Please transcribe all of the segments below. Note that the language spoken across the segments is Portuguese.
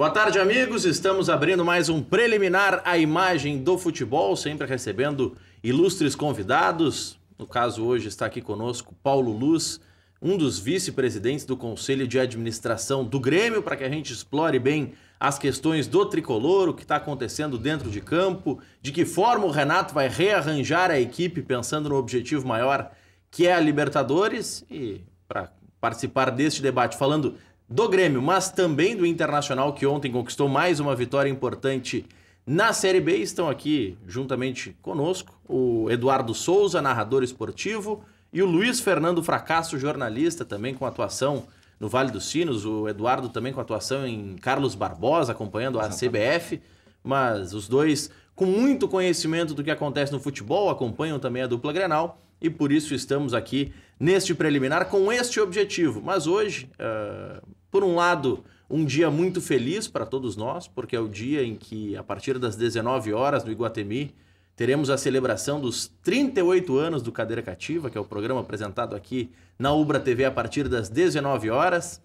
Boa tarde, amigos. Estamos abrindo mais um preliminar à imagem do futebol, sempre recebendo ilustres convidados. No caso, hoje está aqui conosco Paulo Luz, um dos vice-presidentes do Conselho de Administração do Grêmio, para que a gente explore bem as questões do tricolor, o que está acontecendo dentro de campo, de que forma o Renato vai rearranjar a equipe pensando no objetivo maior que é a Libertadores. E para participar deste debate falando do Grêmio, mas também do Internacional, que ontem conquistou mais uma vitória importante na Série B. Estão aqui, juntamente conosco, o Eduardo Souza, narrador esportivo, e o Luiz Fernando Fracasso, jornalista, também com atuação no Vale dos Sinos. O Eduardo também com atuação em Carlos Barbosa, acompanhando a CBF. Mas os dois com muito conhecimento do que acontece no futebol, acompanham também a dupla Grenal e por isso estamos aqui neste preliminar com este objetivo. Mas hoje, uh, por um lado, um dia muito feliz para todos nós, porque é o dia em que, a partir das 19 horas no Iguatemi, teremos a celebração dos 38 anos do Cadeira Cativa, que é o programa apresentado aqui na Ubra TV a partir das 19 horas.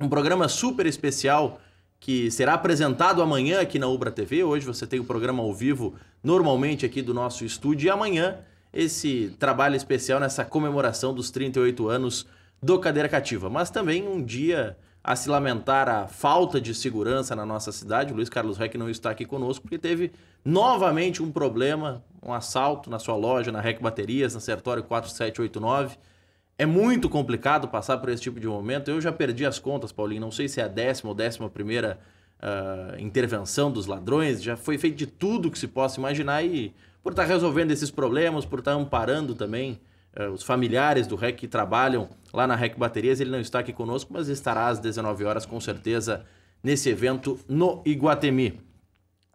Um programa super especial que será apresentado amanhã aqui na Ubra TV. Hoje você tem o programa ao vivo normalmente aqui do nosso estúdio e amanhã esse trabalho especial nessa comemoração dos 38 anos do Cadeira Cativa. Mas também um dia a se lamentar a falta de segurança na nossa cidade. O Luiz Carlos Reck não está aqui conosco porque teve novamente um problema, um assalto na sua loja, na Rec Baterias, na Sertório 4789. É muito complicado passar por esse tipo de momento. Eu já perdi as contas, Paulinho. Não sei se é a décima ou décima primeira uh, intervenção dos ladrões. Já foi feito de tudo que se possa imaginar e por estar tá resolvendo esses problemas, por estar tá amparando também eh, os familiares do REC que trabalham lá na REC Baterias. Ele não está aqui conosco, mas estará às 19 horas, com certeza, nesse evento no Iguatemi.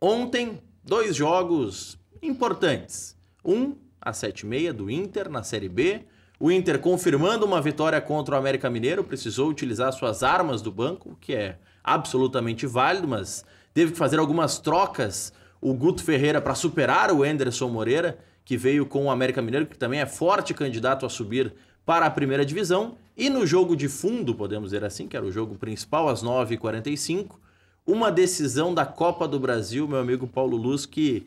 Ontem, dois jogos importantes. Um, às 7 h do Inter, na Série B. O Inter confirmando uma vitória contra o América Mineiro, precisou utilizar suas armas do banco, que é absolutamente válido, mas teve que fazer algumas trocas. O Guto Ferreira para superar o Anderson Moreira que veio com o América Mineiro, que também é forte candidato a subir para a primeira divisão. E no jogo de fundo, podemos dizer assim, que era o jogo principal, às 9h45, uma decisão da Copa do Brasil, meu amigo Paulo Luz, que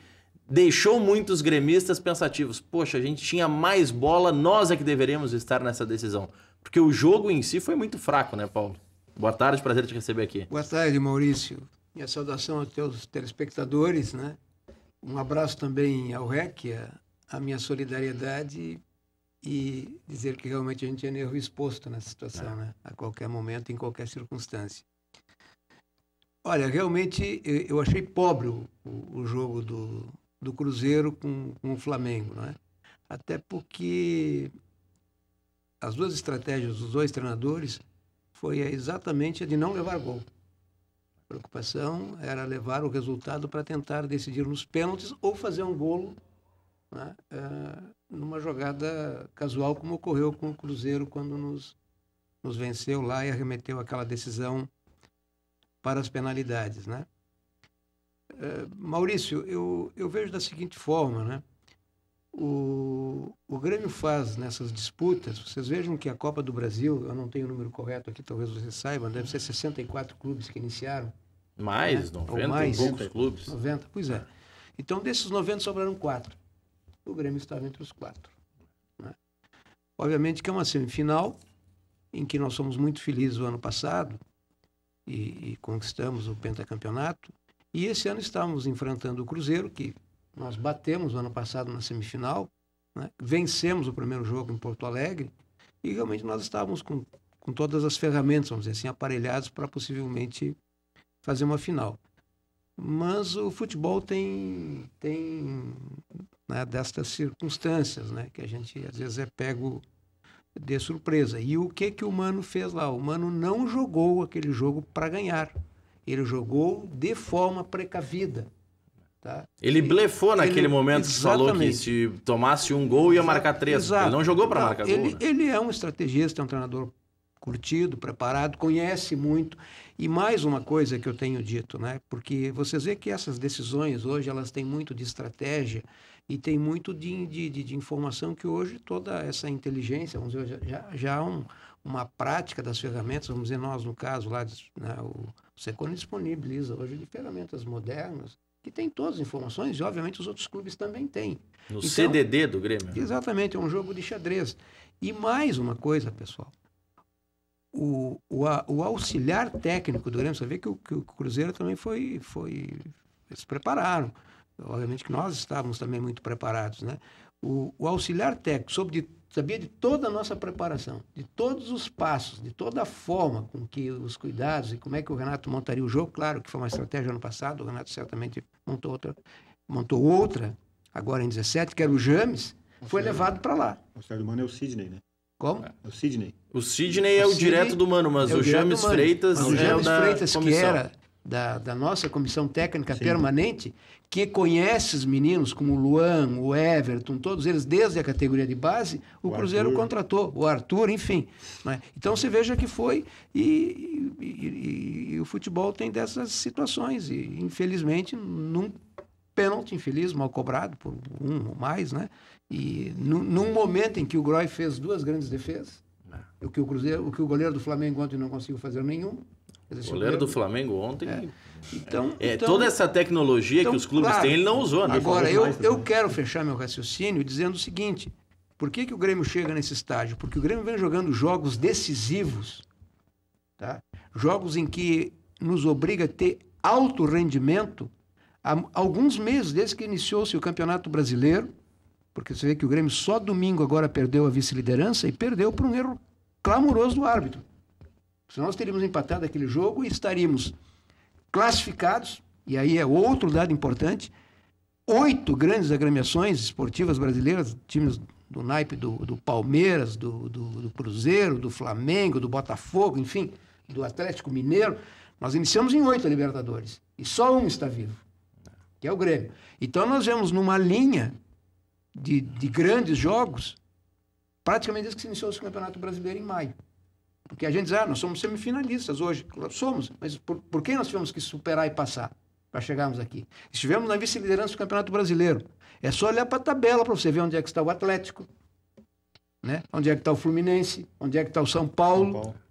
deixou muitos gremistas pensativos. Poxa, a gente tinha mais bola, nós é que deveríamos estar nessa decisão. Porque o jogo em si foi muito fraco, né, Paulo? Boa tarde, prazer te receber aqui. Boa tarde, Maurício. Minha saudação aos teus telespectadores, né? Um abraço também ao REC, a a minha solidariedade e dizer que realmente a gente é nervo exposto nessa situação, é. né? A qualquer momento, em qualquer circunstância. Olha, realmente eu achei pobre o, o jogo do, do Cruzeiro com, com o Flamengo, né? Até porque as duas estratégias dos dois treinadores foi exatamente a de não levar gol. A preocupação era levar o resultado para tentar decidir nos pênaltis ou fazer um golo né, eh, numa jogada casual, como ocorreu com o Cruzeiro quando nos, nos venceu lá e arremeteu aquela decisão para as penalidades. Né? Eh, Maurício, eu, eu vejo da seguinte forma, né? O, o Grêmio faz nessas disputas, vocês vejam que a Copa do Brasil, eu não tenho o número correto aqui, talvez vocês saibam, deve ser 64 clubes que iniciaram. Mais, né? 90 Ou mais, poucos clubes. 90, pois é. Ah. Então, desses 90 sobraram quatro o Grêmio estava entre os quatro. Né? Obviamente que é uma semifinal em que nós fomos muito felizes o ano passado e, e conquistamos o pentacampeonato. E esse ano estávamos enfrentando o Cruzeiro, que nós batemos o ano passado na semifinal, né? vencemos o primeiro jogo em Porto Alegre e realmente nós estávamos com, com todas as ferramentas, vamos dizer assim, aparelhados para possivelmente fazer uma final. Mas o futebol tem, tem né, destas circunstâncias, né, que a gente às vezes é pego de surpresa. E o que que o Mano fez lá? O Mano não jogou aquele jogo para ganhar. Ele jogou de forma precavida. Tá? Ele, ele blefou naquele ele, momento falou que se tomasse um gol ia marcar três. Exato. Ele não jogou para marcar ele, gol. Né? Ele é um estrategista, é um treinador curtido, preparado, conhece muito. E mais uma coisa que eu tenho dito, né? Porque vocês vê que essas decisões hoje elas têm muito de estratégia e tem muito de, de, de informação que hoje toda essa inteligência, vamos dizer, já, já há um, uma prática das ferramentas, vamos dizer, nós no caso lá, né, o Secone disponibiliza hoje de ferramentas modernas que tem todas as informações e, obviamente, os outros clubes também têm. No então, CDD do Grêmio. Exatamente, é um jogo de xadrez. E mais uma coisa, pessoal, o, o, o, auxiliar técnico do Grêmio, você vê que o, que o Cruzeiro também foi, foi. Eles prepararam. Obviamente que nós estávamos também muito preparados, né? O, o auxiliar técnico soube de, sabia de toda a nossa preparação, de todos os passos, de toda a forma com que os cuidados e como é que o Renato montaria o jogo. Claro que foi uma estratégia ano passado, o Renato certamente montou outra, montou outra agora em 17, que era o James, foi é. levado para lá. O auxiliar é do Mano é o Sidney, né? Como? É. O Sidney. O Sidney é o, o direto do Mano, mas é o, o James Mano. Freitas mas o é James é Freitas, que era da, da, nossa comissão técnica Sim. permanente, que conhece os meninos como o Luan, o Everton, todos eles desde a categoria de base, o, o Cruzeiro Arthur. contratou, o Arthur, enfim. Né? Então você veja que foi e, e, e, e, o futebol tem dessas situações. E infelizmente nunca pênalti infeliz, mal cobrado por um ou mais, né? E no, num momento em que o Groy fez duas grandes defesas, o que o Cruzeiro, o que o goleiro do Flamengo ontem não conseguiu fazer nenhum. o goleiro do Flamengo ontem. É. é. Então, é, então, toda essa tecnologia então, que os clubes claro, têm, ele não usou, né? Agora, eu, eu quero fechar meu raciocínio dizendo o seguinte: por que, que o Grêmio chega nesse estágio? Porque o Grêmio vem jogando jogos decisivos, tá? jogos em que nos obriga a ter alto rendimento há alguns meses desde que iniciou-se o Campeonato Brasileiro, porque você vê que o Grêmio só domingo agora perdeu a vice-liderança e perdeu por um erro clamoroso do árbitro. Se nós teríamos empatado aquele jogo e estaríamos classificados, e aí é outro dado importante, oito grandes agremiações esportivas brasileiras, times do naipe do, do Palmeiras, do, do, do Cruzeiro, do Flamengo, do Botafogo, enfim, do Atlético Mineiro, nós iniciamos em oito a Libertadores. E só um está vivo que é o Grêmio. Então nós vemos numa linha de, de grandes jogos, praticamente desde que se iniciou o Campeonato Brasileiro em maio. Porque a gente diz, ah, nós somos semifinalistas hoje. Somos, mas por, por que nós tivemos que superar e passar para chegarmos aqui? Estivemos na vice-liderança do Campeonato Brasileiro. É só olhar para a tabela para você ver onde é que está o Atlético, né? onde é que está o Fluminense, onde é que está o São Paulo. São Paulo.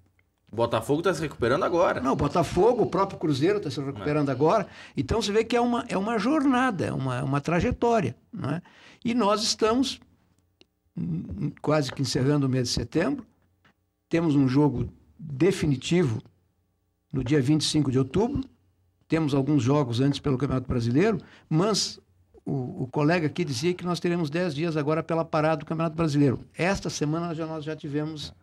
Botafogo está se recuperando agora. Não, o Botafogo, o próprio Cruzeiro está se recuperando é. agora. Então você vê que é uma, é uma jornada, é uma, uma trajetória. Né? E nós estamos quase que encerrando o mês de setembro. Temos um jogo definitivo no dia 25 de outubro. Temos alguns jogos antes pelo Campeonato Brasileiro, mas o, o colega aqui dizia que nós teremos 10 dias agora pela parada do Campeonato Brasileiro. Esta semana nós já, nós já tivemos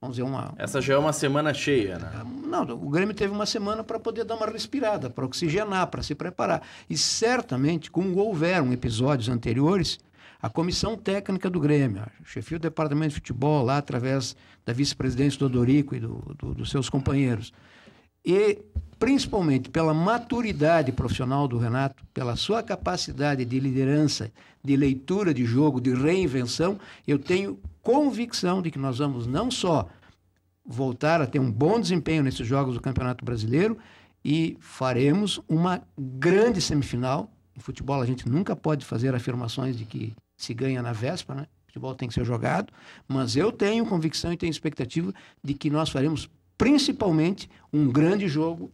vamos dizer, uma. Essa já é uma semana cheia, né? Não, o Grêmio teve uma semana para poder dar uma respirada, para oxigenar, para se preparar. E certamente, como houveram episódios anteriores, a comissão técnica do Grêmio, chefe do departamento de futebol lá através da vice-presidência do Odorico e do, do, dos seus companheiros e principalmente pela maturidade profissional do Renato, pela sua capacidade de liderança, de leitura de jogo, de reinvenção, eu tenho convicção de que nós vamos não só voltar a ter um bom desempenho nesses jogos do Campeonato Brasileiro e faremos uma grande semifinal. Em futebol a gente nunca pode fazer afirmações de que se ganha na véspera, né? O futebol tem que ser jogado, mas eu tenho convicção e tenho expectativa de que nós faremos principalmente um grande jogo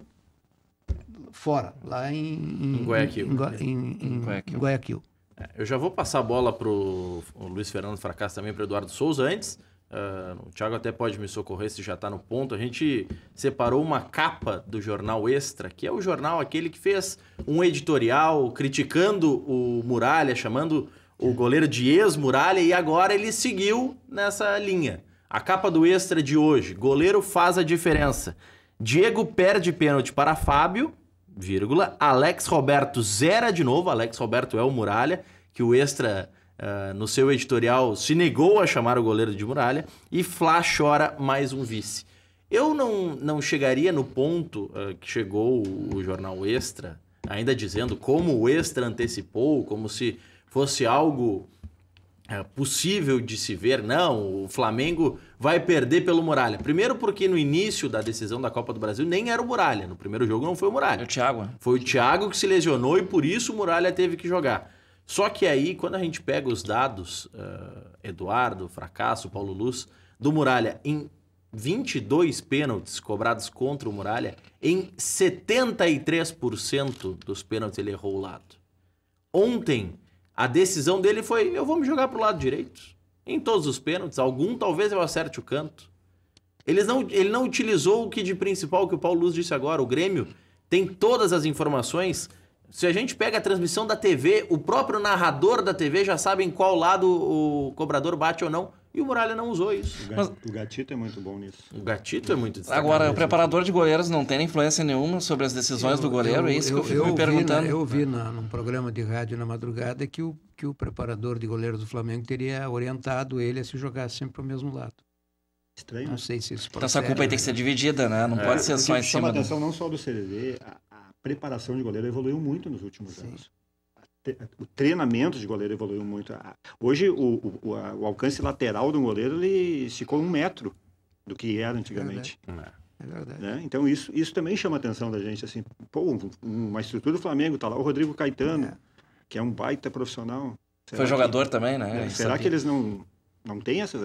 fora, lá em, em, em Guayaquil. Em, em Guayaquil. Guayaquil. É, eu já vou passar a bola para o Luiz Fernando Fracasso também, para Eduardo Souza antes. Uh, o Thiago até pode me socorrer se já está no ponto. A gente separou uma capa do jornal Extra, que é o jornal aquele que fez um editorial criticando o Muralha, chamando o goleiro de ex-Muralha, e agora ele seguiu nessa linha. A capa do extra de hoje: goleiro faz a diferença. Diego perde pênalti para Fábio, vírgula. Alex Roberto zera de novo. Alex Roberto é o Muralha, que o extra uh, no seu editorial se negou a chamar o goleiro de Muralha. E Flá chora mais um vice. Eu não, não chegaria no ponto uh, que chegou o, o jornal Extra, ainda dizendo como o Extra antecipou, como se fosse algo é possível de se ver, não, o Flamengo vai perder pelo Muralha. Primeiro porque no início da decisão da Copa do Brasil nem era o Muralha, no primeiro jogo não foi o Muralha. É o Thiago. Né? Foi o Thiago que se lesionou e por isso o Muralha teve que jogar. Só que aí, quando a gente pega os dados, uh, Eduardo, Fracasso, Paulo Luz, do Muralha em 22 pênaltis cobrados contra o Muralha, em 73% dos pênaltis ele errou o lado. Ontem a decisão dele foi: eu vou me jogar pro lado direito. Em todos os pênaltis, algum talvez eu acerte o canto. Eles não, ele não utilizou o que de principal que o Paulo Luz disse agora. O Grêmio tem todas as informações. Se a gente pega a transmissão da TV, o próprio narrador da TV já sabe em qual lado o cobrador bate ou não. E o Muralha não usou isso. Mas... O Gatito é muito bom nisso. O Gatito é muito destacado. Agora, o preparador de goleiros não tem influência nenhuma sobre as decisões eu, do goleiro? É eu, é isso que eu fico eu me vi, perguntando. eu vi é. na, num programa de rádio na madrugada que o, que o preparador de goleiros do Flamengo teria orientado ele a se jogar sempre para o mesmo lado. Estranho. Não né? sei se isso pode Então essa culpa aí tem que né? ser dividida, né? Não é, pode ser só em cima. Chama do... atenção não só do CDV, a, a, preparação de goleiro evoluiu muito nos últimos Sim. anos o treinamento de goleiro evoluiu muito. Hoje, o, o, o, alcance lateral do goleiro ele esticou um metro do que era antigamente. É, é. é verdade. Né? Então, isso, isso também chama a atenção da gente. Assim, pô, uma estrutura do Flamengo, tá lá o Rodrigo Caetano, é. que é um baita profissional. Será Foi jogador que, também, né? É, será que eles não, não têm essa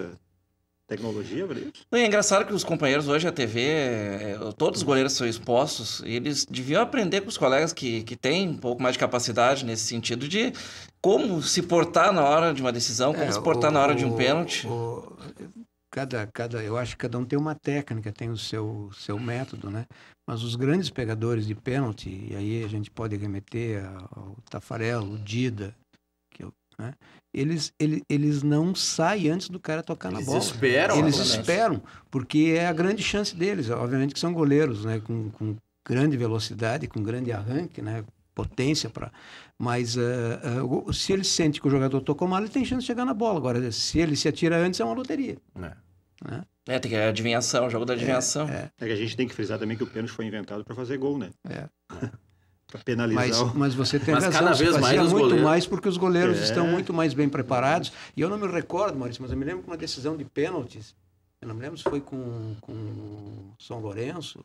tecnologia, Brito? é engraçado que os companheiros hoje, a TV, é, é, todos os goleiros são expostos, e eles deviam aprender com os colegas que, que têm um pouco mais de capacidade nesse sentido de como se portar na hora de uma decisão, como é, se portar o, na hora de um pênalti. O, cada, cada, eu acho que cada um tem uma técnica, tem o seu, seu método, né? Mas os grandes pegadores de pênalti, e aí a gente pode remeter ao Tafarel, o Dida, que eu, né? eles, eles, eles não saem antes do cara tocar eles na bola. Esperam, eles esperam, porque é a grande chance deles. Obviamente que são goleiros, né? Com, com grande velocidade, com grande arranque, né? Potência para. Mas uh, uh, se ele sente que o jogador tocou mal, ele tem chance de chegar na bola. Agora, se ele se atira antes, é uma loteria. É. Né? É, tem que a é adivinhação, o jogo da é, adivinhação. É, é. é, que a gente tem que frisar também que o pênalti foi inventado para fazer gol, né? É. é para penalizar. Mas, o... mas você tem mas razão, cada vez mais muito goleiros... mais porque os goleiros é. estão muito mais bem preparados. E eu não me recordo, Maurício, mas eu me lembro que uma decisão de pênaltis, eu não me lembro se foi com, com São Lourenço,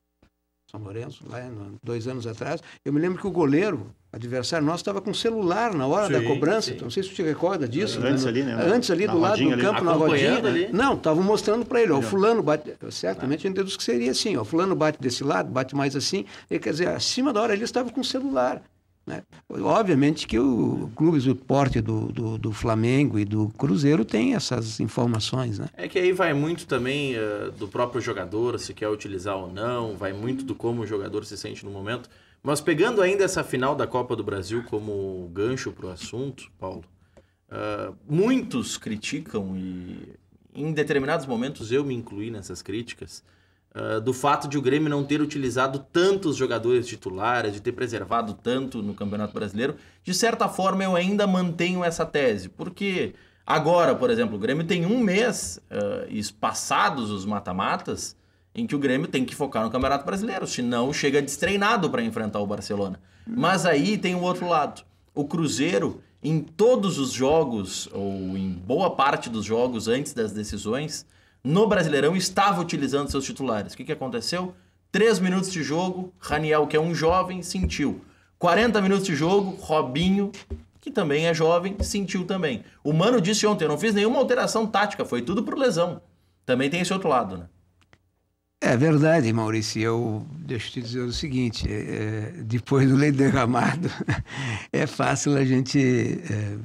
são Lourenço, lá dois anos atrás. Eu me lembro que o goleiro, adversário nosso, estava com celular na hora sim, da cobrança. Então, não sei se você recorda disso. Antes né? ali, né? Antes ali, na do lado do ali. campo, na rodinha. Ali. Não, estavam mostrando para ele. Ó, o fulano bate... Certamente ah. eu entendo que seria assim. o fulano bate desse lado, bate mais assim. E, quer dizer, acima da hora ele estava com celular. Né? Obviamente que o clube do porte do, do, do, Flamengo e do Cruzeiro tem essas informações, né? É que aí vai muito também uh, do próprio jogador, se quer utilizar ou não, vai muito do como o jogador se sente no momento. Mas pegando ainda essa final da Copa do Brasil como gancho para o assunto, Paulo, uh, muitos criticam e em determinados momentos eu me incluí nessas críticas, ah, do fato de o Grêmio não ter utilizado tantos jogadores titulares, de ter preservado tanto no Campeonato Brasileiro, de certa forma eu ainda mantenho essa tese, porque agora, por exemplo, o Grêmio tem um mês uh, ah, espaçados os mata-matas em que o Grêmio tem que focar no Campeonato Brasileiro, senão chega destreinado para enfrentar o Barcelona. Mas aí tem o outro lado. O Cruzeiro, em todos os jogos, ou em boa parte dos jogos antes das decisões, no Brasileirão estava utilizando seus titulares. O que, que aconteceu? Três minutos de jogo, Raniel, que é um jovem, sentiu. 40 minutos de jogo, Robinho, que também é jovem, sentiu também. O Mano disse ontem, eu não fiz nenhuma alteração tática, foi tudo por lesão. Também tem esse outro lado, né? É verdade, Maurício. Eu deixo te dizer o seguinte: é, é depois do leite derramado, é fácil a gente é,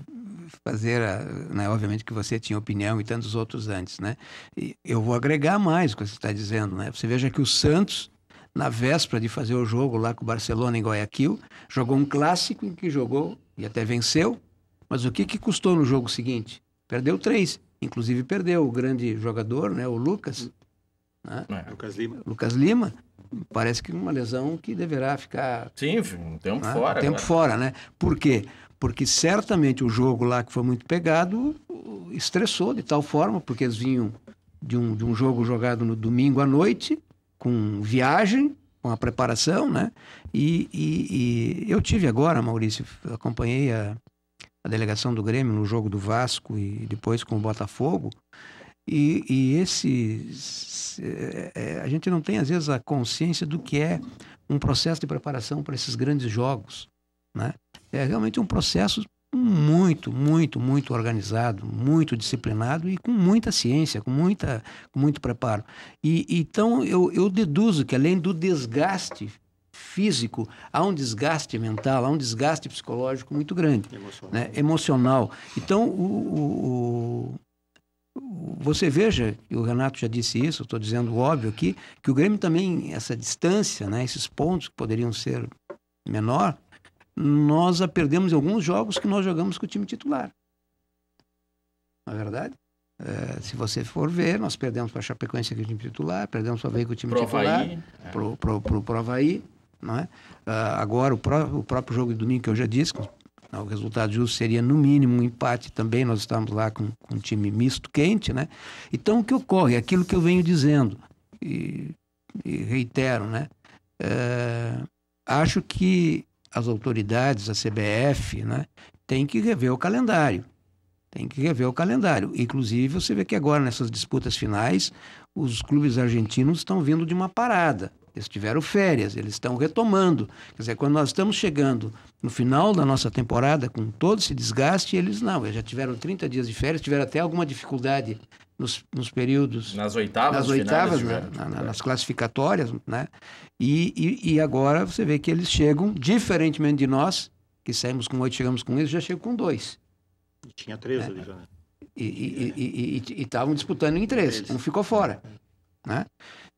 fazer, a, né, obviamente que você tinha opinião e tantos outros antes, né? E eu vou agregar mais o que você está dizendo, né? Você veja que o Santos, na véspera de fazer o jogo lá com o Barcelona em Guayaquil, jogou um clássico em que jogou e até venceu, mas o que, que custou no jogo seguinte? Perdeu três, inclusive perdeu o grande jogador, né, o Lucas. Né? É. Lucas Lima. Lucas Lima parece que uma lesão que deverá ficar. Sim, um tempo né? fora. Um tempo né? fora, né? Por quê? porque certamente o jogo lá que foi muito pegado estressou de tal forma, porque eles vinham de um, de um jogo jogado no domingo à noite, com viagem, com a preparação, né? E, e, e eu tive agora, Maurício, acompanhei a, a, delegação do Grêmio no jogo do Vasco e depois com o Botafogo. E, e esse. É, é, a gente não tem, às vezes, a consciência do que é um processo de preparação para esses grandes jogos. Né? é realmente um processo muito, muito, muito organizado, muito disciplinado e com muita ciência, com, muita, com muito preparo. E então eu, eu deduzo que além do desgaste físico, há um desgaste mental, há um desgaste psicológico muito grande, emocional. Né? emocional. Então o, o, o, você veja, e o Renato já disse isso, estou dizendo óbvio aqui, que o Grêmio também essa distância, né, esses pontos que poderiam ser menor, nós a perdemos em alguns jogos que nós jogamos com o time titular. Não é verdade? É, se você for ver, nós perdemos para a Chapecoense com o time titular, perdemos para o com o time titular, para o Provaí. não é? Ah, agora, o, pró o próprio jogo de domingo que eu já disse, ah, o resultado justo seria, no mínimo, um empate também. Nós estamos lá com, com, um time misto quente, né? Então, o que ocorre? É aquilo que eu venho dizendo e, e reitero, né? É, acho que as autoridades, a CBF, né, tem que rever o calendário. Tem que rever o calendário. Inclusive, você vê que agora, nessas disputas finais, os clubes argentinos estão vindo de uma parada. Eles tiveram férias, eles estão retomando. Quer dizer, quando nós estamos chegando no final da nossa temporada, com todo esse desgaste, eles não. Eles já tiveram 30 dias de férias, tiveram até alguma dificuldade nos, nos períodos. Nas oitavas, nas, oitavas, né? na, nas classificatórias, né? E, e, e, agora você vê que eles chegam, diferentemente de nós, que saímos com oito, chegamos com eles, já chegam com dois. E tinha três é. ali já, né? E estavam disputando em três, um ficou fora. Né?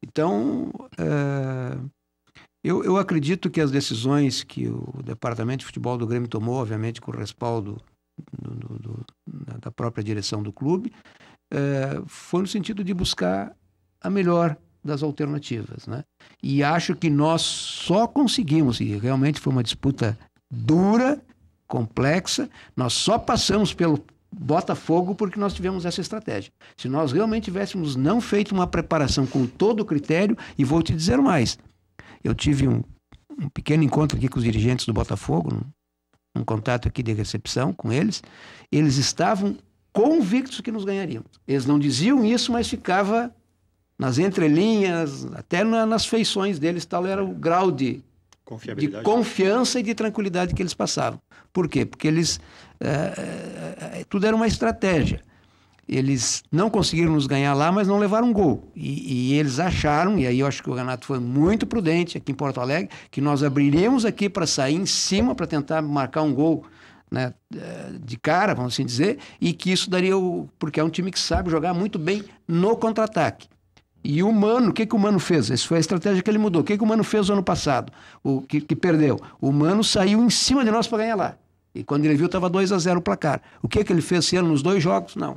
Então, é, eu, eu acredito que as decisões que o Departamento de Futebol do Grêmio tomou, obviamente com o respaldo do, do, do, da própria direção do clube, é, foi no sentido de buscar a melhor das alternativas. Né? E acho que nós só conseguimos, e realmente foi uma disputa dura, complexa, nós só passamos pelo Botafogo porque nós tivemos essa estratégia. Se nós realmente tivéssemos não feito uma preparação com todo o critério, e vou te dizer mais, eu tive um, um pequeno encontro aqui com os dirigentes do Botafogo, um, um contato aqui de recepção com eles, eles estavam convictos que nos ganhariam. Eles não diziam isso, mas ficava nas entrelinhas, até na, nas feições deles, tal era o grau de, de confiança e de tranquilidade que eles passavam. Por quê? Porque eles é, é, é, é, tudo era uma estratégia. Eles não conseguiram nos ganhar lá, mas não levaram um gol. E, e, eles acharam, e aí eu acho que o Renato foi muito prudente aqui em Porto Alegre, que nós abriremos aqui para sair em cima para tentar marcar um gol né, de cara, vamos assim dizer, e que isso daria o. Porque é um time que sabe jogar muito bem no contra-ataque. E o Mano, o que, que o Mano fez? Essa foi a estratégia que ele mudou. O que, que o Mano fez no ano passado? O que, que perdeu? O Mano saiu em cima de nós para ganhar lá. E quando ele viu, estava 2 a 0 o placar. O que, que ele fez esse ano nos dois jogos? Não.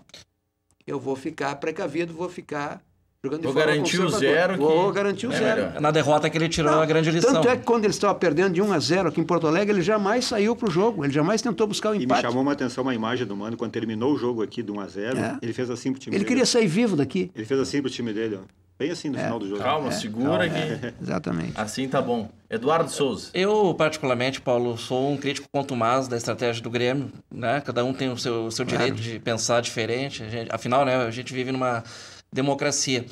Eu vou ficar precavido, vou ficar jogando de vou garantir o zero. Vou garantir o é zero. Melhor. Na derrota que ele tirou Não, a grande lição. Tanto é que quando ele estava perdendo de 1 a 0 aqui em Porto Alegre, ele jamais saiu para o jogo, ele jamais tentou buscar o empate. E me chamou uma atenção uma imagem do Mano, quando terminou o jogo aqui de 1 a 0 é. ele fez assim para o time ele dele. Ele queria sair vivo daqui. Ele fez assim para o time dele, ó. Bem assim no é, final do jogo. Calma, é, segura que... É, exatamente. Assim tá bom. Eduardo Souza. Eu, particularmente, Paulo, sou um crítico quanto mais da estratégia do Grêmio. Né? Cada um tem o seu, o seu claro. direito de pensar diferente. Gente, afinal, né, a gente vive numa democracia.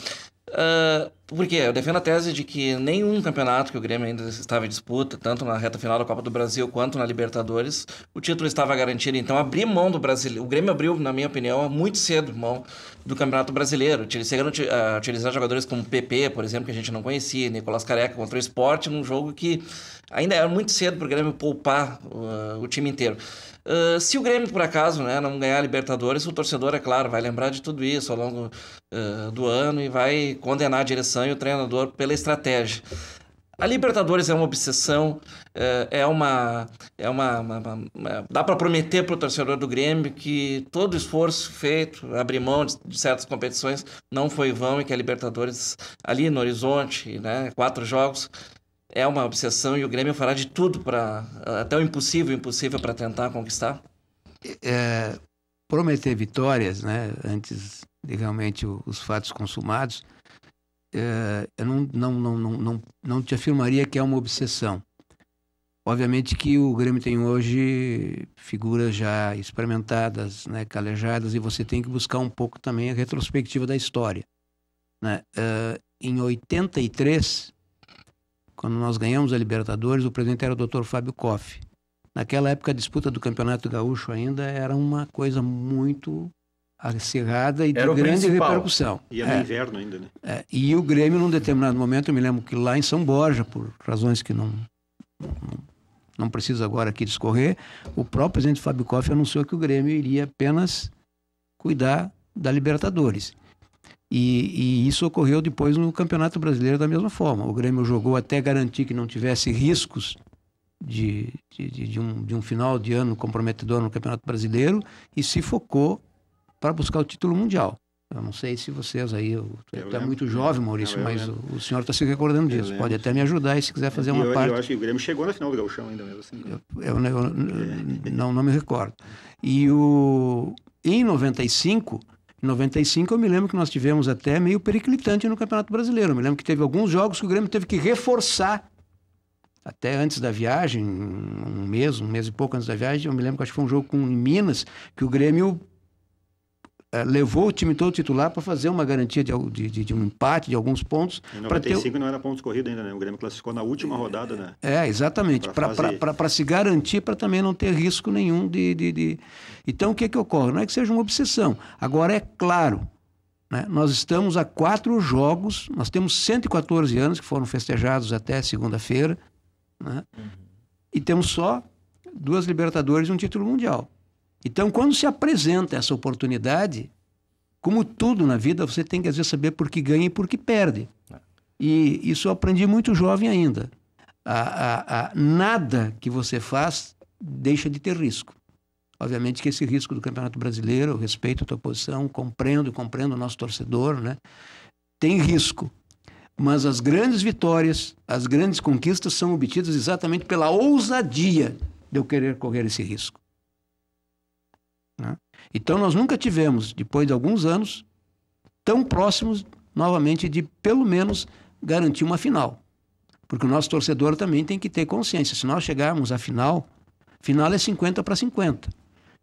Uh, porque eu defendo a tese de que nenhum campeonato que o Grêmio ainda estava em disputa, tanto na reta final da Copa do Brasil quanto na Libertadores, o título estava garantido. Então, abrir mão do brasileiro. O Grêmio abriu, na minha opinião, muito cedo mão do Campeonato Brasileiro. Utilizando, a ah, utilizar jogadores como PP, por exemplo, que a gente não conhecia, Nicolas Careca contra o Esporte, num jogo que ainda era muito cedo para o Grêmio poupar uh, o time inteiro. Ah, se o Grêmio, por acaso, né, não ganhar a Libertadores, o torcedor, é claro, vai lembrar de tudo isso ao longo uh, do ano e vai condenar a direção e o treinador pela estratégia. A Libertadores é uma obsessão, eh, é uma. É uma, uma, uma dá para prometer para o torcedor do Grêmio que todo esforço feito, abrir mão de, de, certas competições, não foi vão e que a Libertadores, ali no horizonte, né, quatro jogos, é uma obsessão e o Grêmio fará de tudo para até o impossível, impossível para tentar conquistar? É, prometer vitórias, né, antes de realmente os fatos consumados, é, eu não, não, não, não, não, não te afirmaria que é uma obsessão. Obviamente que o Grêmio tem hoje figuras já experimentadas, né, calejadas, e você tem que buscar um pouco também a retrospectiva da história. Né? Uh, em 83, quando nós ganhamos a Libertadores, o presidente era o Dr. Fábio Koff. Naquela época, a disputa do Campeonato Gaúcho ainda era uma coisa muito acirrada e era de grande repercussão. E era é, inverno ainda, né? É, e o Grêmio, num determinado momento, eu me lembro que lá em São Borja, por razões que não, não, não preciso agora aqui discorrer, o próprio presidente Fábio Koff anunciou que o Grêmio iria apenas cuidar da Libertadores. E, e, isso ocorreu depois no Campeonato Brasileiro da mesma forma. O Grêmio jogou até garantir que não tivesse riscos de, de, de, um, de um final de ano comprometedor no Campeonato Brasileiro e se focou para buscar o título mundial. Eu não sei se vocês aí. Está muito jovem, Maurício, mas o, o, senhor está se recordando disso. Pode até me ajudar e se quiser fazer eu, uma eu, parte. Eu acho que o Grêmio chegou na final do Gauchão ainda mesmo. Assim. Eu, eu não, não, me recordo. E o, em 95, em 95 eu me lembro que nós tivemos até meio periclitante no Campeonato Brasileiro. Eu me lembro que teve alguns jogos que o Grêmio teve que reforçar. Até antes da viagem, um mês, um mês e pouco antes da viagem, eu me lembro que acho que foi um jogo com, em Minas, que o Grêmio eh, levou o time todo titular para fazer uma garantia de, de, de, um empate de alguns pontos. Em 95 ter... não era pontos corridos ainda, né? O Grêmio classificou na última rodada, né? É, exatamente. Para fazer... se garantir, para também não ter risco nenhum de, de, de... Então, o que, é que ocorre? Não é que seja uma obsessão. Agora, é claro, né? nós estamos a quatro jogos, nós temos 114 anos que foram festejados até segunda-feira, né? Uhum. e temos só duas Libertadores e um título mundial. Então, quando se apresenta essa oportunidade, como tudo na vida, você tem que às vezes saber por que ganha e por que perde. É. E isso eu aprendi muito jovem ainda. A, a, a, nada que você faz deixa de ter risco. Obviamente que esse risco do Campeonato Brasileiro, eu respeito a tua posição, compreendo, compreendo o nosso torcedor, né? Tem risco. Mas as grandes vitórias, as grandes conquistas são obtidas exatamente pela ousadia de eu querer correr esse risco. Né? Então, nós nunca tivemos, depois de alguns anos, tão próximos novamente de, pelo menos, garantir uma final. Porque o nosso torcedor também tem que ter consciência. Se nós chegarmos à final, final é 50 para 50.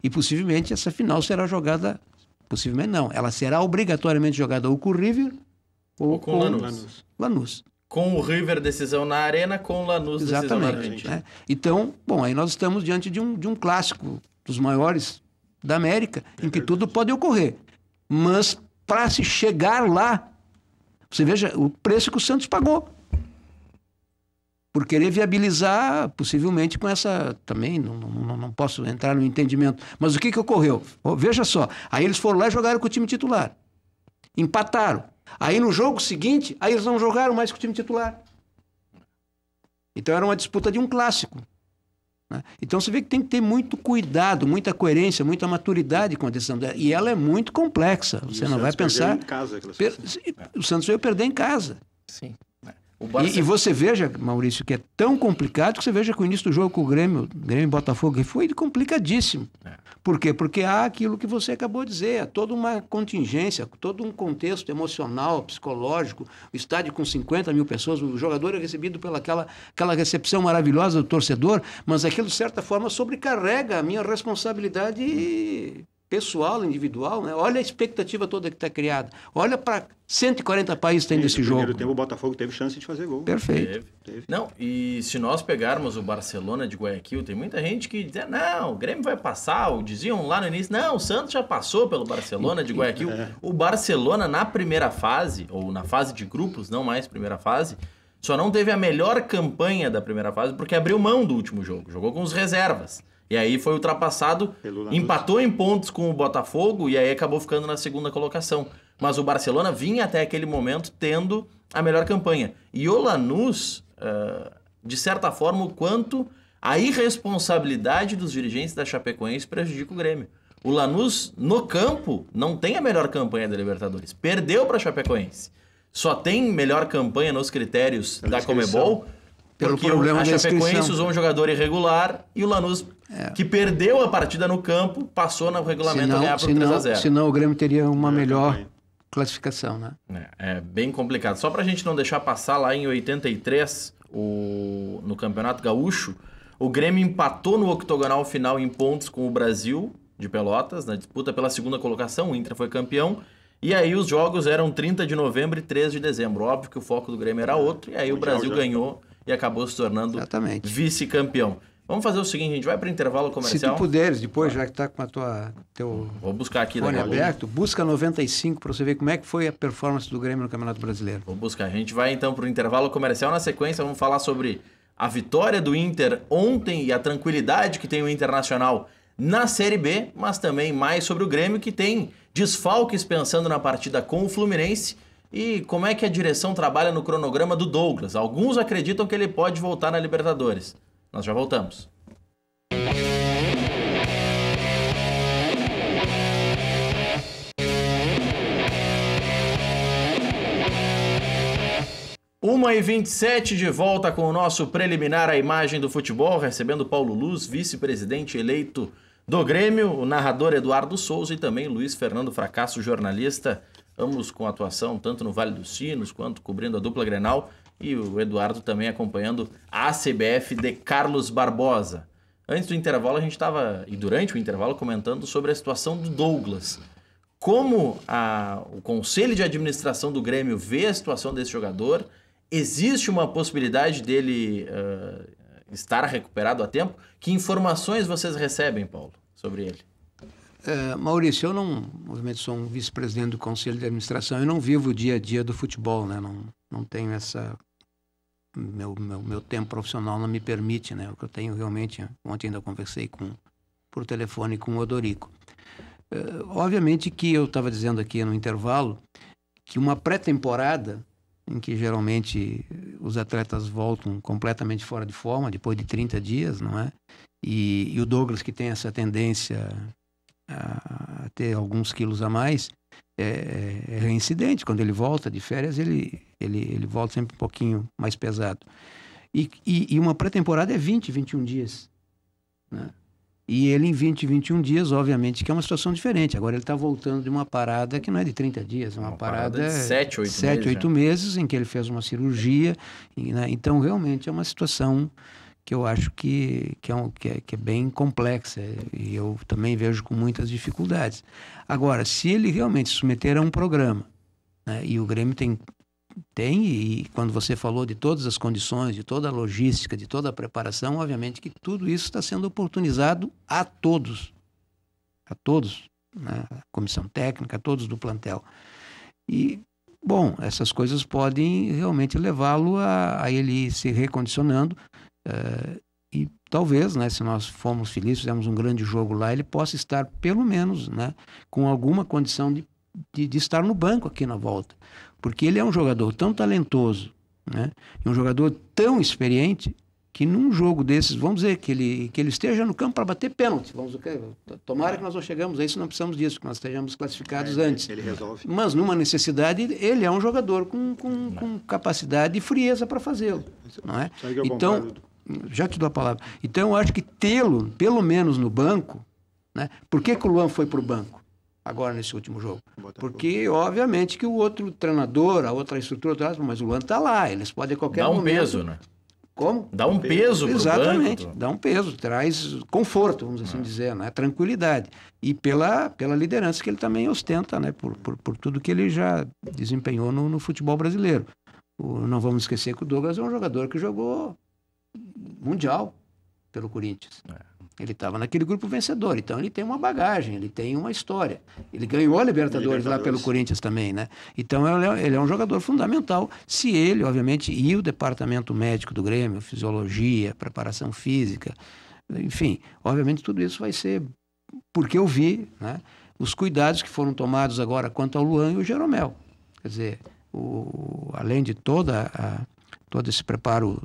E possivelmente essa final será jogada, possivelmente não, ela será obrigatoriamente jogada ou com o River ou, ou com, o Lanús. Lanús. Lanús. Com o River decisão na arena, com o Lanús Exatamente, decisão na arena. Né? Então, bom, aí nós estamos diante de um, de um clássico dos maiores da América, é em que tudo pode ocorrer. Mas para se chegar lá, você veja o preço que o Santos pagou. Por querer viabilizar, possivelmente com essa. Também não, não, não posso entrar no entendimento. Mas o que, que ocorreu? veja só. Aí eles foram lá e jogaram com o time titular. Empataram. Aí no jogo seguinte, aí eles não jogaram mais com o time titular. Então era uma disputa de um clássico. Né? Então você vê que tem que ter muito cuidado, muita coerência, muita maturidade com a decisão dela. E ela é muito complexa. Você não vai pensar. Em casa, per... O Santos veio perder em casa. Sim. E, e, você veja, Maurício, que é tão complicado que você veja que o início do jogo com o Grêmio, Grêmio e Botafogo, foi complicadíssimo. É. Por quê? Porque há aquilo que você acabou de dizer, toda uma contingência, todo um contexto emocional, psicológico, o estádio com 50 mil pessoas, o jogador é recebido pelaquela aquela recepção maravilhosa do torcedor, mas aquilo, de certa forma, sobrecarrega a minha responsabilidade pessoal, individual, né? olha a expectativa toda que está criada. Olha para 140 países tem nesse jogo. No primeiro tempo o Botafogo teve chance de fazer gol. Perfeito. Teve, teve. Não, e se nós pegarmos o Barcelona de Guayaquil, tem muita gente que diz, não, o Grêmio vai passar, o diziam lá no início, não, o Santos já passou pelo Barcelona de Guayaquil. É. O Barcelona na primeira fase, ou na fase de grupos, não mais primeira fase, só não teve a melhor campanha da primeira fase porque abriu mão do último jogo, jogou com os reservas. E aí foi ultrapassado, empatou em pontos com o Botafogo e aí acabou ficando na segunda colocação. Mas o Barcelona vinha até aquele momento tendo a melhor campanha. E o Lanús, uh, de certa forma, o quanto a irresponsabilidade dos dirigentes da Chapecoense prejudica o Grêmio. O Lanús, no campo, não tem a melhor campanha da Libertadores. Perdeu para a Chapecoense. Só tem melhor campanha nos critérios da Comebol pelo Porque problema a da Chapecoense usou um jogador irregular e o Lanús, é. que perdeu a partida no campo, passou no regulamento senão, a ganhar por 3 a 0 Senão o Grêmio teria uma é, melhor também. classificação, né? É, é, bem complicado. Só para a gente não deixar passar lá em 83, o, no Campeonato Gaúcho, o Grêmio empatou no octogonal final em pontos com o Brasil de Pelotas, na disputa pela segunda colocação, o Intra foi campeão. E aí os jogos eram 30 de novembro e 13 de dezembro. Óbvio que o foco do Grêmio era outro, e aí o, o Brasil ganhou e acabou se tornando vice-campeão. Vamos fazer o seguinte, a gente vai para o intervalo comercial. Se tu puderes, depois, já que está com a tua teu Vou buscar aqui né? fone aberto, busca 95 para você ver como é que foi a performance do Grêmio no Campeonato Brasileiro. Vou buscar. A gente vai então para o intervalo comercial. Na sequência, vamos falar sobre a vitória do Inter ontem e a tranquilidade que tem o Internacional na Série B, mas também mais sobre o Grêmio que tem desfalques pensando na partida com o Fluminense e como é que a direção trabalha no cronograma do Douglas? Alguns acreditam que ele pode voltar na Libertadores. Nós já voltamos. Uma e 27 de volta com o nosso preliminar à imagem do futebol, recebendo Paulo Luz, vice-presidente eleito do Grêmio, o narrador Eduardo Souza e também Luiz Fernando Fracasso, jornalista ambos com atuação tanto no Vale dos Sinos quanto cobrindo a dupla Grenal, e o Eduardo também acompanhando a CBF de Carlos Barbosa. Antes do intervalo, a gente estava, e durante o intervalo, comentando sobre a situação do Douglas. Como a, o conselho de administração do Grêmio vê a situação desse jogador, existe uma possibilidade dele uh, estar recuperado a tempo? Que informações vocês recebem, Paulo, sobre ele? É, Maurício, eu não, obviamente, sou um vice-presidente do conselho de administração. Eu não vivo o dia a dia do futebol, né? Não, não tenho essa meu, meu, meu tempo profissional não me permite, né? O que eu tenho realmente. Ontem ainda conversei com por telefone com o Odorico. É, obviamente que eu estava dizendo aqui no intervalo que uma pré-temporada em que geralmente os atletas voltam completamente fora de forma depois de 30 dias, não é? E, e o Douglas que tem essa tendência a ter alguns quilos a mais, é, é, é reincidente. Quando ele volta de férias, ele, ele, ele volta sempre um pouquinho mais pesado. E, e, e uma pré-temporada é 20, 21 dias. Né? E ele, em 20, 21 dias, obviamente, que é uma situação diferente. Agora ele está voltando de uma parada que não é de 30 dias, é uma, uma parada, parada de 7, 8 7, meses. né? meses, em que ele fez uma cirurgia. E, né? Então, realmente, é uma situação que eu acho que, que, é, um, que, é, que é bem complexa é, e eu também vejo com muitas dificuldades. Agora, se ele realmente submeter a um programa, né, e o Grêmio tem, tem e quando você falou de todas as condições, de toda a logística, de toda a preparação, obviamente que tudo isso está sendo oportunizado a todos, a todos, né, a comissão técnica, a todos do plantel. E Bom, essas coisas podem realmente levá-lo a, a, ele se recondicionando, eh, e talvez, né, se nós formos felizes, fizermos um grande jogo lá, ele possa estar, pelo menos, né, com alguma condição de, de, de estar no banco aqui na volta. Porque ele é um jogador tão talentoso, né, e um jogador tão experiente, que num jogo desses, vamos dizer, que ele, que ele esteja no campo para bater pênalti. Vamos, tomara que nós não chegamos a isso, não precisamos disso, que nós estejamos classificados é, antes. Ele resolve. Mas numa necessidade, ele é um jogador com, com, com capacidade e frieza para fazê-lo. É não é? Então, já te dou a palavra. Então, eu acho que tê-lo, pelo menos no banco, né? Por que, que o Luan foi para o banco agora nesse último jogo? Porque, obviamente, que o outro treinador, a outra estrutura, mas o Luan está lá, eles podem a qualquer Dá um momento, peso, né? Como? Dá um peso Exatamente, banco. dá um peso, traz conforto, vamos assim é. dizer, né? tranquilidade. E pela, pela liderança que ele também ostenta, né? por, por, por tudo que ele já desempenhou no, no futebol brasileiro. O, não vamos esquecer que o Douglas é um jogador que jogou mundial pelo Corinthians. É. Ele estava naquele grupo vencedor, então ele tem uma bagagem, ele tem uma história. Ele ganhou a Libertadores, Libertadores. lá pelo Corinthians também, né? Então ele é, ele é, um jogador fundamental. Se ele, obviamente, e o departamento médico do Grêmio, fisiologia, preparação física, enfim, obviamente tudo isso vai ser porque eu vi, né? Os cuidados que foram tomados agora quanto ao Luan e o Jeromel. Quer dizer, o, além de toda a, todo esse preparo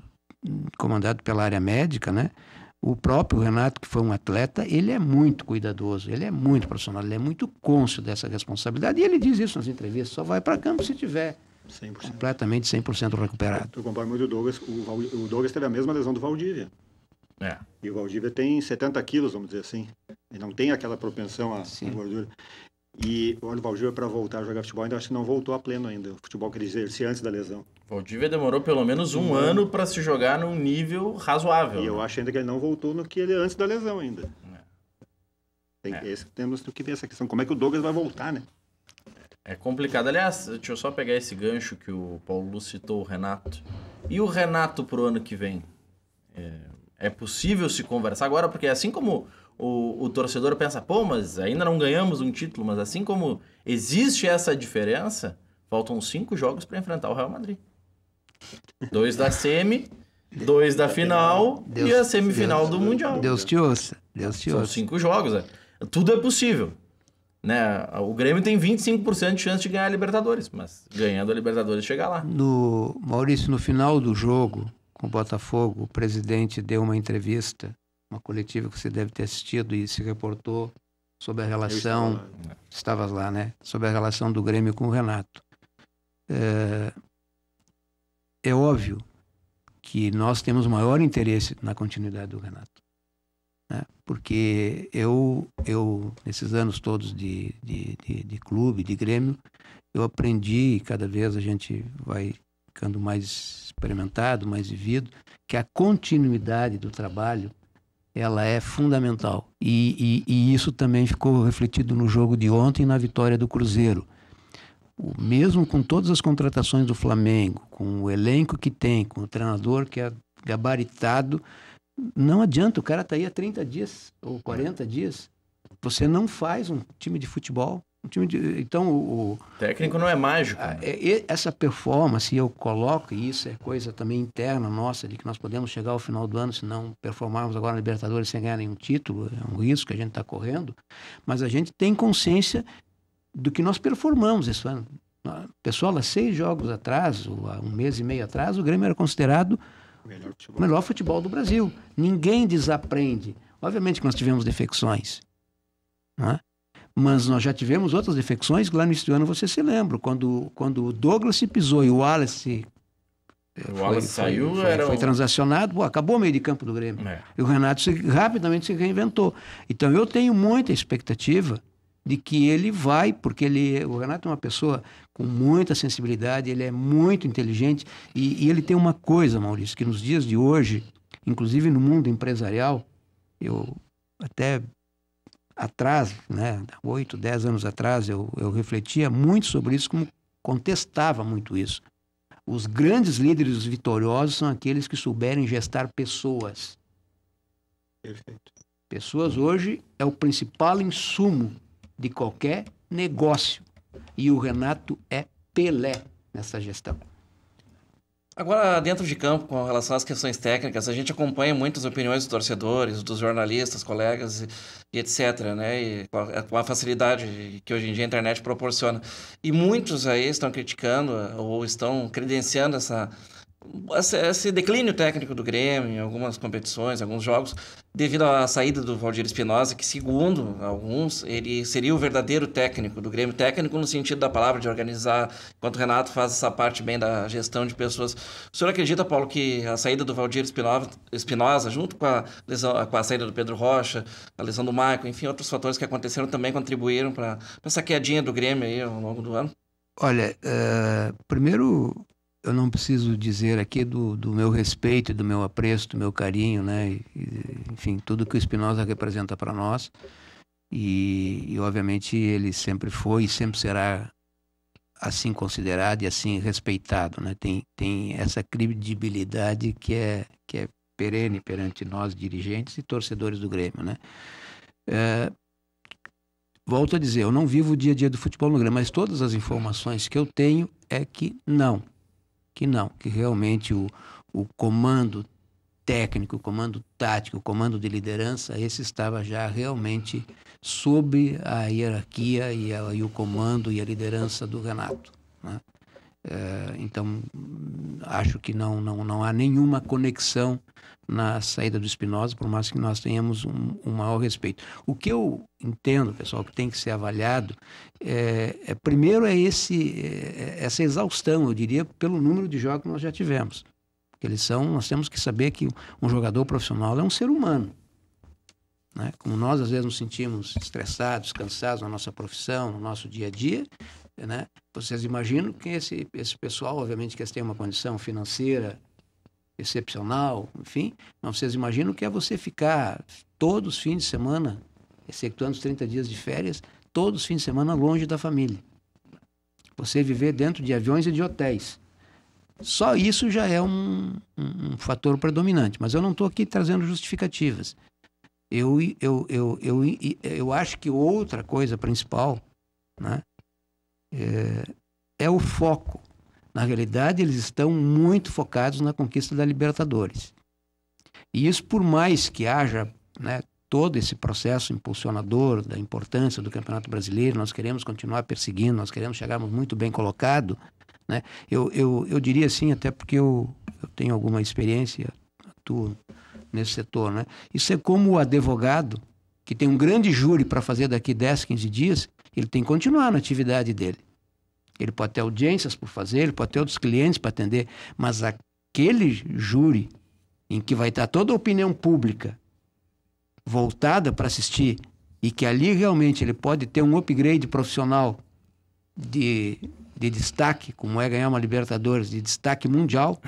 comandado pela área médica, né? O próprio Renato, que foi um atleta, ele é muito cuidadoso, ele é muito profissional, ele é muito côncio dessa responsabilidade. E ele diz isso nas entrevistas, só vai para campo se tiver 100%. completamente 100% recuperado. Eu, eu comparo muito o Douglas, o, o Douglas teve a mesma lesão do Valdívia. É. E o Valdívia tem 70 quilos, vamos dizer assim. E não tem aquela propensão a à gordura. E o o Valdívia é para voltar a jogar futebol ainda acho que não voltou a pleno ainda, o futebol que ele exercia antes da lesão. Valdívia demorou pelo menos um, um ano, para se jogar num nível razoável. E né? eu acho ainda que ele não voltou no que ele é antes da lesão ainda. É. Tem, é. Esse, temos que ver essa questão, como é que o Douglas vai voltar, né? É complicado. Aliás, deixa eu só pegar esse gancho que o Paulo citou, o Renato. E o Renato pro ano que vem? É, é possível se conversar agora? Porque assim como o, o torcedor pensa, pô, mas ainda não ganhamos um título, mas assim como existe essa diferença, faltam cinco jogos para enfrentar o Real Madrid. Dois da semi, dois da final Deus, e a semifinal Deus, do Mundial. Deus te ouça, Deus te ouça. São cinco jogos, é. tudo é possível. Né? O Grêmio tem 25% de chance de ganhar a Libertadores, mas ganhando a Libertadores chegar lá. No Maurício, no final do jogo com o Botafogo, o presidente deu uma entrevista uma coletiva que você deve ter assistido e se reportou sobre a relação. Né? Estavas lá, né? Sobre a relação do Grêmio com o Renato. É, é óbvio que nós temos maior interesse na continuidade do Renato. Né? Porque eu, eu, nesses anos todos de, de, de, de clube, de Grêmio, eu aprendi, e cada vez a gente vai ficando mais experimentado, mais vivido, que a continuidade do trabalho ela é fundamental. E, e, e isso também ficou refletido no jogo de ontem na vitória do Cruzeiro. O mesmo com todas as contratações do Flamengo, com o elenco que tem, com o treinador que é gabaritado, não adianta, o cara está aí há 30 dias ou 40 dias. Você não faz um time de futebol um time de, então, o, o técnico não é mágico. A, ah, né? É, essa performance, eu coloco, e isso é coisa também interna nossa, de que nós podemos chegar ao final do ano, se não performarmos agora na Libertadores sem ganhar nenhum título, é um risco que a gente está correndo, mas a gente tem consciência do que nós performamos esse ano. Ah, Pessoal, há seis jogos atrás, ou há um mês e meio atrás, o Grêmio era considerado o melhor futebol, melhor futebol do Brasil. Ninguém desaprende. Obviamente que nós tivemos defecções. Né? Mas nós já tivemos outras defecções, lá no início do ano você se lembra, quando, quando o Douglas se pisou e o Wallace eh, o foi, saiu, foi, era foi, transacionado, pô, acabou o meio de campo do Grêmio. É. E o Renato se, rapidamente se reinventou. Então eu tenho muita expectativa de que ele vai, porque ele, o Renato é uma pessoa com muita sensibilidade, ele é muito inteligente e, e ele tem uma coisa, Maurício, que nos dias de hoje, inclusive no mundo empresarial, eu até atrás, né, 8, 10 anos atrás, eu, eu refletia muito sobre isso, como contestava muito isso. Os grandes líderes vitoriosos são aqueles que souberem gestar pessoas. Perfeito. Pessoas hoje é o principal insumo de qualquer negócio. E o Renato é Pelé nessa gestão. Agora, dentro de campo, com relação às questões técnicas, a gente acompanha muitas opiniões dos torcedores, dos jornalistas, colegas e, etc., né? E com a, com a, facilidade que hoje em dia a internet proporciona. E muitos aí estão criticando ou estão credenciando essa esse declínio técnico do Grêmio em algumas competições, alguns jogos, devido à saída do Valdir Espinosa, que, segundo alguns, ele seria o verdadeiro técnico do Grêmio. Técnico no sentido da palavra de organizar, enquanto o Renato faz essa parte bem da gestão de pessoas. O senhor acredita, Paulo, que a saída do Valdir Espinosa, junto com a, lesão, com a saída do Pedro Rocha, a lesão do Marco, enfim, outros fatores que aconteceram também contribuíram para essa quedinha do Grêmio aí ao longo do ano? Olha, uh, primeiro eu não preciso dizer aqui do, do, meu respeito, do meu apreço, do meu carinho, né? E, enfim, tudo que o Espinosa representa para nós. E, e, obviamente, ele sempre foi e sempre será assim considerado e assim respeitado, né? Tem, tem essa credibilidade que é, que é perene perante nós, dirigentes e torcedores do Grêmio, né? É, volto a dizer, eu não vivo o dia a dia do futebol no Grêmio, mas todas as informações que eu tenho é que não que não, que realmente o, o comando técnico, o comando tático, o comando de liderança, esse estava já realmente sob a hierarquia e, a, e o comando e a liderança do Renato. Né? É, então, acho que não, não, não há nenhuma conexão na saída do Espinosa, por mais que nós tenhamos um, um maior respeito. O que eu entendo, pessoal, que tem que ser avaliado, é, é primeiro é esse é, essa exaustão, eu diria, pelo número de jogos que nós já tivemos. Porque eles são, nós temos que saber que um jogador profissional é um ser humano. Né? Como nós às vezes nos sentimos estressados, cansados na nossa profissão, no nosso dia a dia, né? Vocês imaginam que esse, esse pessoal, obviamente, que eles têm uma condição financeira, excepcional, enfim. Não vocês imaginam o que é você ficar todos os fins de semana, excetuando os 30 dias de férias, todos os fins de semana longe da família. Você viver dentro de aviões e de hotéis. Só isso já é um, um, um fator predominante, mas eu não estou aqui trazendo justificativas. Eu, eu, eu, eu, eu acho que outra coisa principal né, é, é o foco na realidade, eles estão muito focados na conquista da Libertadores. E isso, por mais que haja né, todo esse processo impulsionador da importância do Campeonato Brasileiro, nós queremos continuar perseguindo, nós queremos chegarmos muito bem colocado. Né? Eu, eu, eu diria assim, até porque eu, eu tenho alguma experiência, atuo nesse setor. Né? Isso é como o advogado, que tem um grande júri para fazer daqui 10, 15 dias, ele tem que continuar na atividade dele. Ele pode ter audiências por fazer, ele pode ter outros clientes para atender, mas aquele júri em que vai estar toda a opinião pública voltada para assistir e que ali realmente ele pode ter um upgrade profissional de, de destaque, como é ganhar uma Libertadores, de destaque mundial,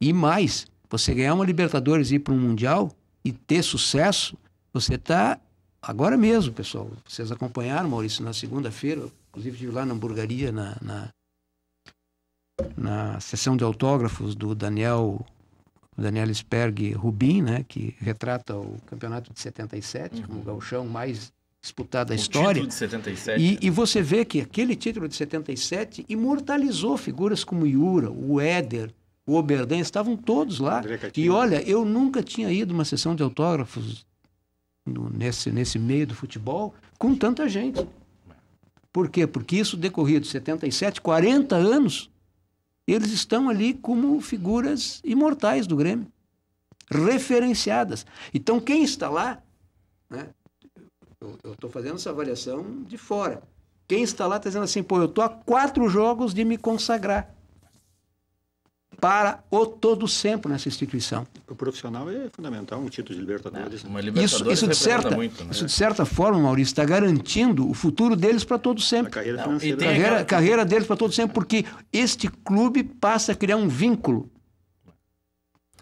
e mais, você ganhar uma Libertadores e ir para um Mundial e ter sucesso, você está agora mesmo, pessoal. Vocês acompanharam, Maurício, na segunda-feira, Inclusive, estive lá na hamburgaria, na, na, na sessão de autógrafos do Daniel Daniel Sperg Rubin, né, que retrata o campeonato de 77, uhum. como o uhum. gauchão mais disputado da o história. Título de 77. E, né? e, você vê que aquele título de 77 imortalizou figuras como Iura, o Éder, o Oberdan, estavam todos lá. E olha, eu nunca tinha ido uma sessão de autógrafos no, nesse, nesse meio do futebol com tanta gente. Por quê? Porque isso decorria de 77, 40 anos, eles estão ali como figuras imortais do Grêmio, referenciadas. Então, quem está lá, né, eu estou fazendo essa avaliação de fora, quem está lá está dizendo assim, pô, eu estou a quatro jogos de me consagrar para o todo sempre nessa instituição. O profissional é fundamental, um título de Libertadores. É, né? Libertadores isso, isso, de certa, muito, né? isso de certa forma, Maurício, está garantindo o futuro deles para todo sempre. A carreira Não, financeira. Carreira, aquela... carreira deles para todo sempre, porque este clube passa a criar um vínculo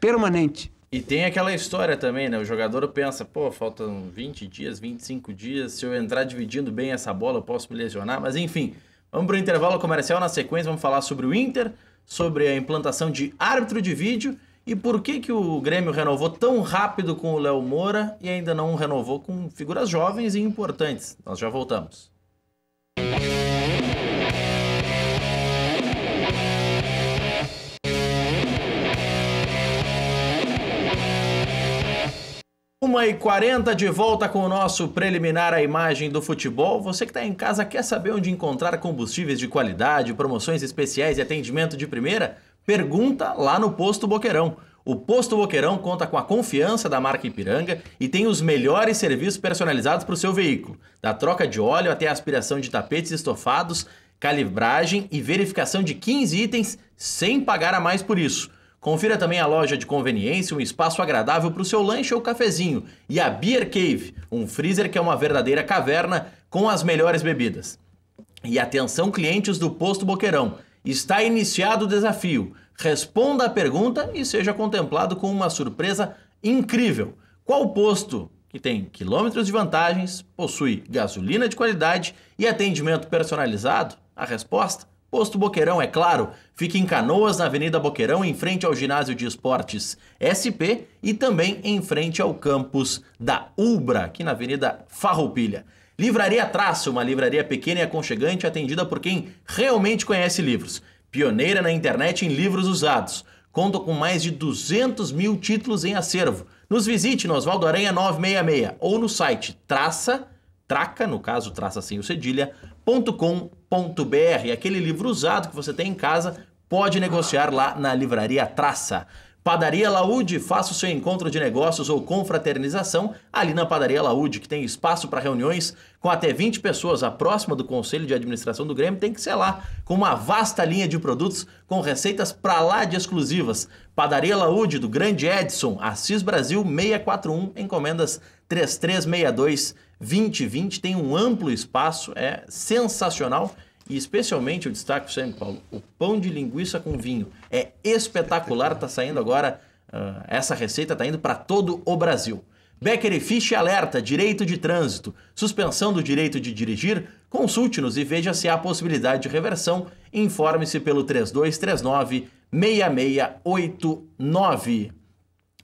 permanente. E tem aquela história também, né? O jogador pensa, pô, faltam 20 dias, 25 dias, se eu entrar dividindo bem essa bola, eu posso me lesionar, mas enfim. Vamos para o intervalo comercial, na sequência vamos falar sobre o Inter, sobre a implantação de árbitro de vídeo e por que, que o Grêmio renovou tão rápido com o Léo Moura e ainda não renovou com figuras jovens e importantes. Nós já voltamos. Uma e 40 de volta com o nosso preliminar à imagem do futebol. Você que está em casa quer saber onde encontrar combustíveis de qualidade, promoções especiais e atendimento de primeira? Pergunta lá no Posto Boqueirão. O Posto Boqueirão conta com a confiança da marca Ipiranga e tem os melhores serviços personalizados para o seu veículo, da troca de óleo até a aspiração de tapetes estofados, calibragem e verificação de 15 itens sem pagar a mais por isso. Confira também a loja de conveniência, um espaço agradável para o seu lanche ou cafezinho, e a Beer Cave, um freezer que é uma verdadeira caverna com as melhores bebidas. E atenção, clientes do Posto Boqueirão, está iniciado o desafio. Responda a pergunta e seja contemplado com uma surpresa incrível. Qual posto que tem quilômetros de vantagens, possui gasolina de qualidade e atendimento personalizado? A resposta Posto Boqueirão, é claro, fica em Canoas, na Avenida Boqueirão, em frente ao Ginásio de Esportes SP e também em frente ao campus da Ubra, aqui na Avenida Farroupilha. Livraria Traço, uma livraria pequena e aconchegante, atendida por quem realmente conhece livros. Pioneira na internet em livros usados. Conta com mais de 200 mil títulos em acervo. Nos visite no Oswaldo Aranha 966 ou no site traça, traca, no caso traça sem o cedilha, ponto com aquele livro usado que você tem em casa, pode negociar lá na livraria Traça. Padaria Laúde, faça o seu encontro de negócios ou confraternização ali na Padaria Laúde, que tem espaço para reuniões com até 20 pessoas. A próxima do Conselho de Administração do Grêmio tem que ser lá, com uma vasta linha de produtos com receitas para lá de exclusivas. Padaria Laúde, do Grande Edson, Assis Brasil 641, encomendas 3362 2020. Tem um amplo espaço, é sensacional e especialmente eu destaco sempre, Paulo, o pão de linguiça com vinho. É espetacular, tá saindo agora. Uh, essa receita tá indo para todo o Brasil. Becker e Fisch alerta: direito de trânsito, suspensão do direito de dirigir. Consulte-nos e veja se há possibilidade de reversão. Informe-se pelo 3239 6689.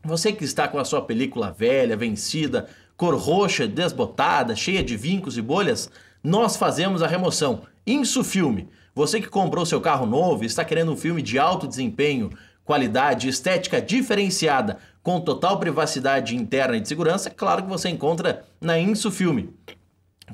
Você que está com a sua película velha, vencida, cor roxa, desbotada, cheia de vincos e bolhas, nós fazemos a remoção. Insu Filme. Você que comprou seu carro novo e está querendo um filme de alto desempenho, qualidade, estética diferenciada, com total privacidade interna e de segurança, é claro que você encontra na Insu Filme.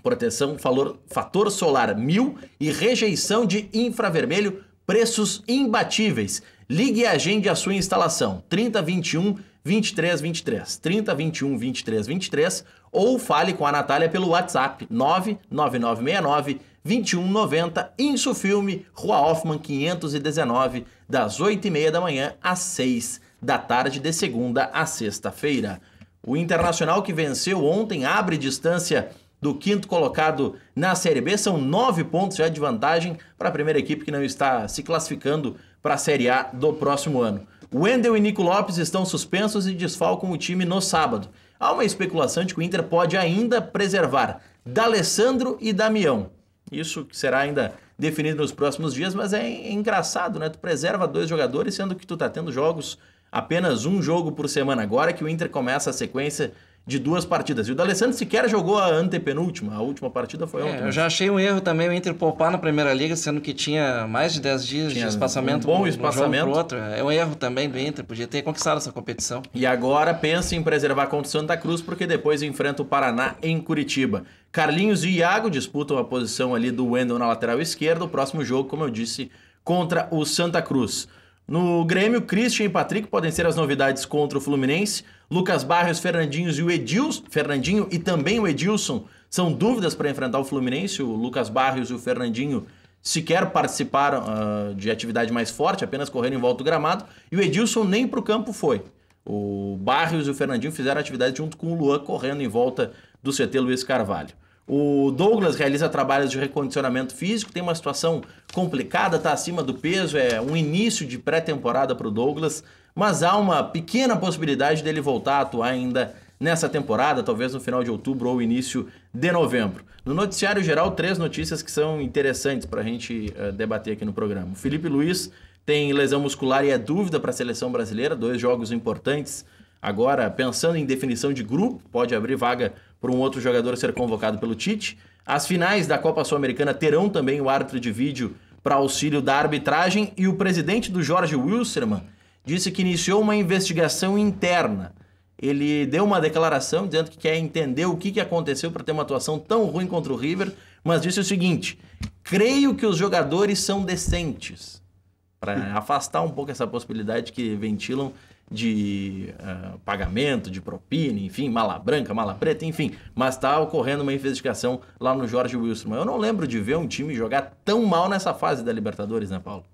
Proteção, valor, fator solar 1000 e rejeição de infravermelho, preços imbatíveis. Ligue e agende a sua instalação. 3021 2323. 3021 2323 ou fale com a Natália pelo WhatsApp 99969 2190 Insufilme, Rua Hoffman 519, das 8h30 da manhã às 6 da tarde de segunda a sexta-feira. O Internacional que venceu ontem abre distância do quinto colocado na Série B. São nove pontos já de vantagem para a primeira equipe que não está se classificando para a Série A do próximo ano. Wendel e Nico Lopes estão suspensos e desfalcam o time no sábado. Há uma especulação de que o Inter pode ainda preservar D'Alessandro e Damião. Isso será ainda definido nos próximos dias, mas é engraçado, né? Tu preserva dois jogadores, sendo que tu tá tendo jogos, apenas um jogo por semana. Agora que o Inter começa a sequência de duas partidas. E o D'Alessandro sequer jogou a antepenúltima, a última partida foi é, ontem. É, eu né? já achei um erro também o Inter poupar na primeira liga, sendo que tinha mais de 10 dias tinha de espaçamento. Um bom pro, espaçamento. Pro outro. É um erro também do Inter, podia ter conquistado essa competição. E agora pensa em preservar contra o Santa Cruz, porque depois enfrenta o Paraná em Curitiba. Carlinhos e Iago disputam a posição ali do Wendel na lateral esquerda. O próximo jogo, como eu disse, contra o Santa Cruz. No Grêmio, Christian e Patrick podem ser as novidades contra o Fluminense. Lucas Barrios, Fernandinho e o Edilson, Fernandinho e também o Edilson são dúvidas para enfrentar o Fluminense. O Lucas Barrios e o Fernandinho sequer participaram uh, de atividade mais forte, apenas correram em volta do gramado. E o Edilson nem para o campo foi. O Barrios e o Fernandinho fizeram atividade junto com o Luan correndo em volta do CT Luiz Carvalho. O Douglas realiza trabalhos de recondicionamento físico, tem uma situação complicada, está acima do peso, é um início de pré-temporada para o Douglas mas há uma pequena possibilidade dele voltar a atuar ainda nessa temporada, talvez no final de outubro ou início de novembro. No noticiário geral, três notícias que são interessantes para a gente uh, debater aqui no programa. O Felipe Luiz tem lesão muscular e é dúvida para a seleção brasileira, dois jogos importantes. Agora, pensando em definição de grupo, pode abrir vaga para um outro jogador ser convocado pelo Tite. As finais da Copa Sul-Americana terão também o árbitro de vídeo para auxílio da arbitragem e o presidente do Jorge Wilstermann disse que iniciou uma investigação interna. Ele deu uma declaração dizendo que quer entender o que, aconteceu para ter uma atuação tão ruim contra o River, mas disse o seguinte: creio que os jogadores são decentes. Para afastar um pouco essa possibilidade que ventilam de uh, pagamento, de propina, enfim, mala branca, mala preta, enfim. Mas está ocorrendo uma investigação lá no Jorge Wilson. Mas eu não lembro de ver um time jogar tão mal nessa fase da Libertadores, né, Paulo?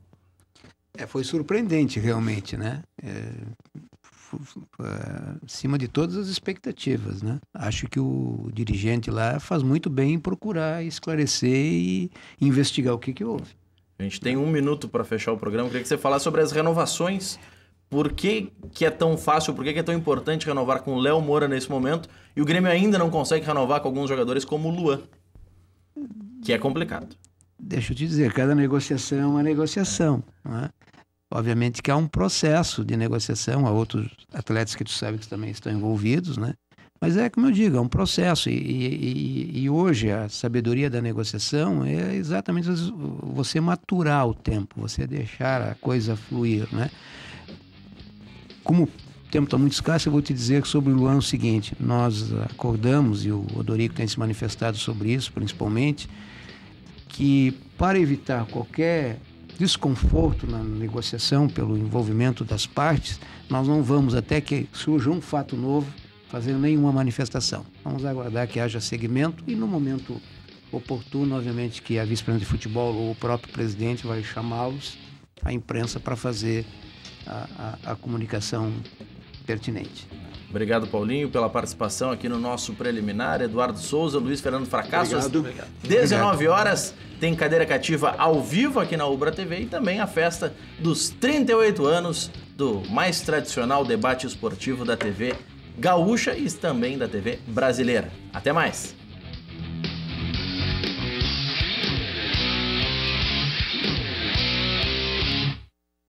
É, foi surpreendente, realmente, né? É, é, acima de todas as expectativas, né? Acho que o dirigente lá faz muito bem em procurar esclarecer e investigar o que, que houve. A gente tem um minuto para fechar o programa. Eu queria que você falasse sobre as renovações. Por que, que é tão fácil, por que, que é tão importante renovar com o Léo Moura nesse momento e o Grêmio ainda não consegue renovar com alguns jogadores como o Luan? Que é complicado deixa eu te dizer, cada negociação é uma negociação. É? Obviamente que há um processo de negociação, há outros atletas que tu sabe que também estão envolvidos, né? Mas é como eu digo, é um processo. E, e, e hoje a sabedoria da negociação é exatamente você maturar o tempo, você deixar a coisa fluir, né? Como o tempo está muito escasso, eu vou te dizer sobre o Luan o seguinte: nós acordamos, e o Odorico tem se manifestado sobre isso principalmente que, para evitar qualquer desconforto na negociação pelo envolvimento das partes, nós não vamos, até que surja um fato novo, fazer nenhuma manifestação. Vamos aguardar que haja segmento e, no momento oportuno, obviamente, que a vice-presidente de futebol ou o próprio presidente vai chamá-los, à imprensa, para fazer a, a, a comunicação pertinente. Obrigado, Paulinho, pela participação aqui no nosso preliminar. Eduardo Souza, Luiz Fernando Fracassos. Obrigado. 19 horas tem cadeira cativa ao vivo aqui na Ubra TV e também a festa dos 38 anos do mais tradicional debate esportivo da TV gaúcha e também da TV brasileira. Até mais!